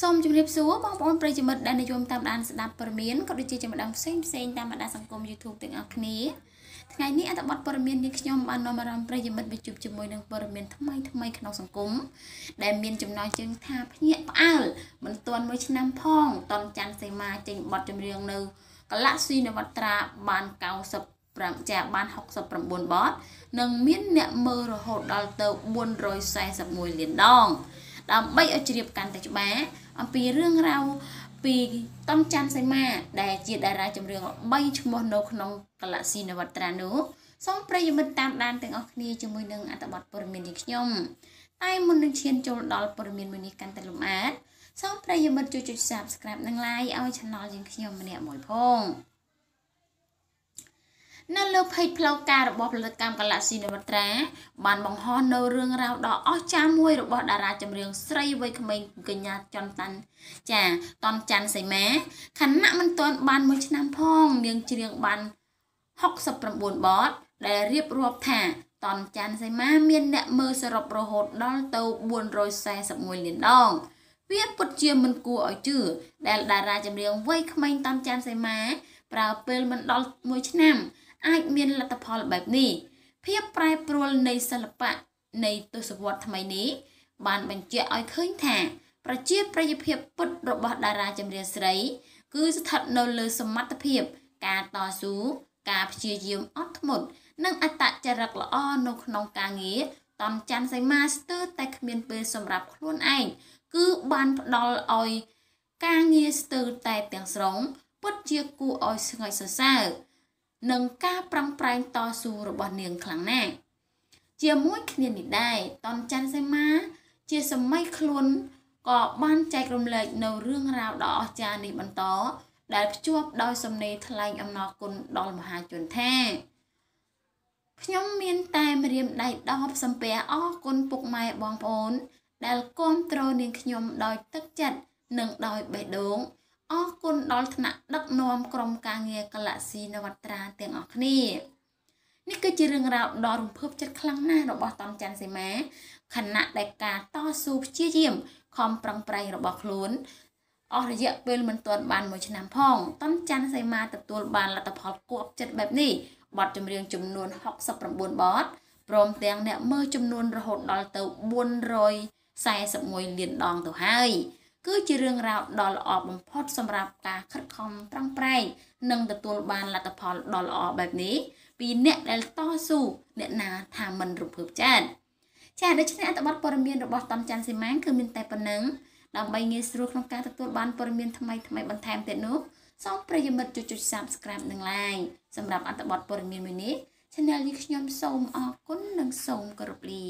សូមជម្រាបសួរបងប្អូនប្រិយមិត្តដែលនិយមតាមដានស្ដាប់ព័ត៌មានក៏ដូចជាចំណងផ្សេងផ្សេងតាមបណ្ដាសង្គម YouTube ទាំងអស់គ្នាថ្ងៃនេះអត្ថបទព័ត៌មាននេះខ្ញុំបាននាំអារម្មណ៍ប្រិយមិត្តមកជួបជាមួយនឹងព័ត៌មានថ្មីថ្មីក្នុងសង្គមដែលមានចំណងជើងថាភ្ញាក់ផ្អើលមិនទាន់មួយឆ្នាំផងតនច័ន្ទសេមាចេញបទចម្រៀងនៅ កលាក់ស៊ីនវត្រា បាន90ចាបាន69បតនិងមានអ្នកមើលរហូតដល់ទៅ441លានដងដើម្បីឲ្យជ្រាបកាន់តែច្បាស់អំពីរឿងរ៉ាវពីតំច័ន្ទសីមាដែលជាតារាចម្រៀង3ឈ្មោះនៅក្នុងកាឡាស៊ីនវត្រានោះសូមប្រិយមិត្តតាមដានទាំងអស់គ្នាជាមួយនឹងអត្ថបទព័ត៌មាននេះខ្ញុំតែមុននឹងឈានចូលដល់ព័ត៌មានមួយនេះកាន់តែលម្អិតសូមប្រិយមិត្តជួយចុច Subscribe និង Like ឲ្យ Channel យើងខ្ញុំម្នាក់មួយផង។នៅលើ page ផ្លូវការរបស់ផលិតកម្ម Galaxy Navatra បានបង្ហោះនៅរឿងរ៉ាវដ៏អស្ចារ្យមួយរបស់តារាចម្រៀងស្រីវ័យក្មេងកញ្ញាចន្ទតាន់ចាតនច័ន្ទសីមាខណៈមិនទាន់បានមួយឆ្នាំផង នាងច្រៀងបាន69បទដែលរៀបរាប់ថាតនច័ន្ទសីមាមានអ្នកមើលសរុបរហូតដល់ទៅ441លានដង វាពិតជាមិនគួរឲ្យជឿដែលតារាចម្រៀងវ័យក្មេងតនច័ន្ទសីមាប្រើពេលមិនដល់1ឆ្នាំអាចមានលទ្ធផលបែបនេះ ភាពប្រែប្រួលនៃសិល្បៈនៃទស្សវត្សថ្មីនេះបានបញ្ជាក់ឲ្យឃើញថាប្រជាប្រិយភាពពិតរបស់តារាចម្រៀងស្រីគឺស្ថិតនៅលើសមត្ថភាពការតស៊ូការព្យាយាមអត់ធ្មត់និងអត្តចរិតល្អនៅក្នុងការងារតនច័ន្ទសីមាស្ទើរតែគ្មានពេលសម្រាប់ខ្លួនឯងគឺបានផ្ដល់ឲ្យ ការងារស្ទើរតែទាំងស្រុងពិតជាគួរឲ្យស្ងើចសរសើរនិងការប្រឹងប្រែងតស៊ូរបស់នាងខ្លាំងណាស់ជាមួយគ្នានេះដែរតនច័ន្ទសីមា ជាសម័យខ្លួនក៏បានចែករំលែកនៅរឿងរ៉ាវដ៏អស្ចារ្យនេះបន្ត ដែលភ្ជាប់ដោយសំណេរថ្លែងអំណរគុណដល់មហាជនថាខ្ញុំមាន តែម្រាមដៃដបសំពះអរគុណពុកម៉ែបងប្អូន ដែលគាំទ្រនាងខ្ញុំដោយ ទឹកចិត្តនិងដោយបេះដូងអរគុណដល់ថ្នាក់ដឹកនាំក្រុមការងារ Galaxy នវត្រាទាំងអស់គ្នានេះគឺជារឿងរ៉ាវដ៏រំភើបចិត្តខ្លាំងណាស់របស់តំច័ន្ទសីមាខណៈដែលការតស៊ូព្យាយាមខំប្រឹងប្រែងរបស់ខ្លួនអស់រយៈពេលមិនទាន់បានមួយឆ្នាំផងតំច័ន្ទសីមាទទួលបានលទ្ធផលគួបចិត្តបែបនេះបទចម្រៀងចំនួន69បទព្រមទាំងអ្នកមើលចំនួនរហូតដល់ទៅ441លានដងទៅហើយគឺជារឿងរ៉ាវដ៏ល្អបំផុត សម្រាប់ការខិតខំប្រឹងប្រែងនិងទទួលបានលទ្ធផលដ៏ល្អបែបនេះពីអ្នកដែលតស៊ូអ្នកណាថាមិនរំភើបចិត្តចាដូច្នេះអត្ថបទព័ត៌មានរបស់តំច័ន្ទសីមាគឺមានតែប៉ុណ្្នឹងដើម្បីងាយស្រួលក្នុងការទទួលបានព័ត៌មានថ្មីថ្មីបន្ថែមទៀតនោះសូមប្រិយមិត្តចុចចុច Subscribe និង Like សម្រាប់អត្ថបទព័ត៌មានមួយនេះ Channel នេះខ្ញុំសូមអរគុណនិងសូមគោរពលា